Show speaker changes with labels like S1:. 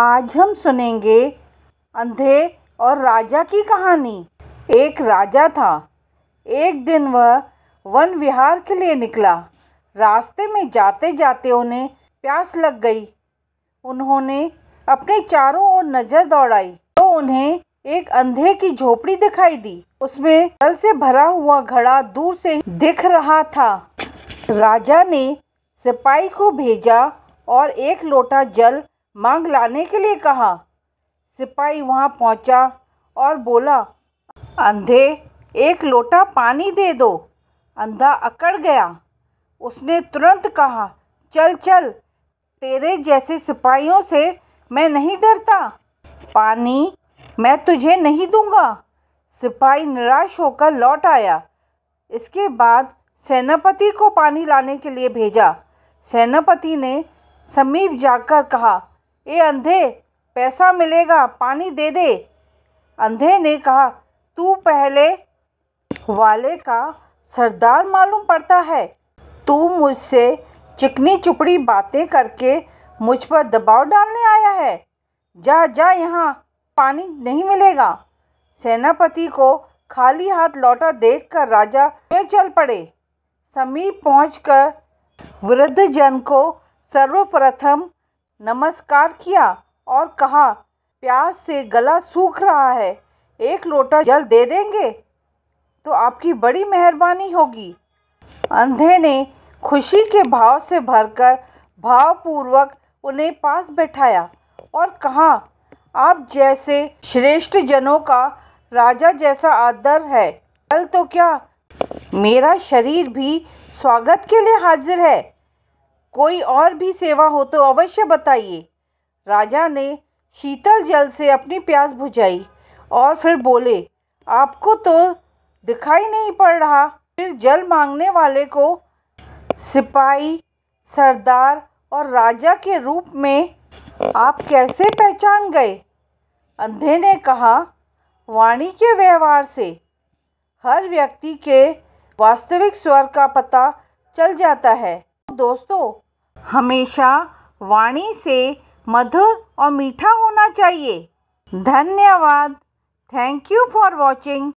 S1: आज हम सुनेंगे अंधे और राजा की कहानी एक राजा था एक दिन वह वन विहार के लिए निकला रास्ते में जाते जाते उन्हें प्यास लग गई उन्होंने अपने चारों ओर नज़र दौड़ाई तो उन्हें एक अंधे की झोपड़ी दिखाई दी उसमें जल से भरा हुआ घड़ा दूर से दिख रहा था राजा ने सिपाही को भेजा और एक लोटा जल मांग लाने के लिए कहा सिपाही वहाँ पहुँचा और बोला अंधे एक लोटा पानी दे दो अंधा अकड़ गया उसने तुरंत कहा चल चल तेरे जैसे सिपाहियों से मैं नहीं डरता पानी मैं तुझे नहीं दूंगा सिपाही निराश होकर लौट आया इसके बाद सेनापति को पानी लाने के लिए भेजा सेनापति ने समीप जाकर कहा ए अंधे पैसा मिलेगा पानी दे दे अंधे ने कहा तू पहले वाले का सरदार मालूम पड़ता है तू मुझसे चिकनी चुपड़ी बातें करके मुझ पर दबाव डालने आया है जा जा यहाँ पानी नहीं मिलेगा सेनापति को खाली हाथ लौटा देखकर राजा में चल पड़े समीप पहुंचकर वृद्ध जन को सर्वप्रथम नमस्कार किया और कहा प्यास से गला सूख रहा है एक लोटा जल दे देंगे तो आपकी बड़ी मेहरबानी होगी अंधे ने खुशी के भाव से भरकर भावपूर्वक उन्हें पास बैठाया और कहा आप जैसे श्रेष्ठ जनों का राजा जैसा आदर है कल तो क्या मेरा शरीर भी स्वागत के लिए हाजिर है कोई और भी सेवा हो तो अवश्य बताइए राजा ने शीतल जल से अपनी प्यास बुझाई और फिर बोले आपको तो दिखाई नहीं पड़ रहा फिर जल मांगने वाले को सिपाही सरदार और राजा के रूप में आप कैसे पहचान गए अंधे ने कहा वाणी के व्यवहार से हर व्यक्ति के वास्तविक स्वर का पता चल जाता है दोस्तों हमेशा वाणी से मधुर और मीठा होना चाहिए धन्यवाद थैंक यू फॉर वॉचिंग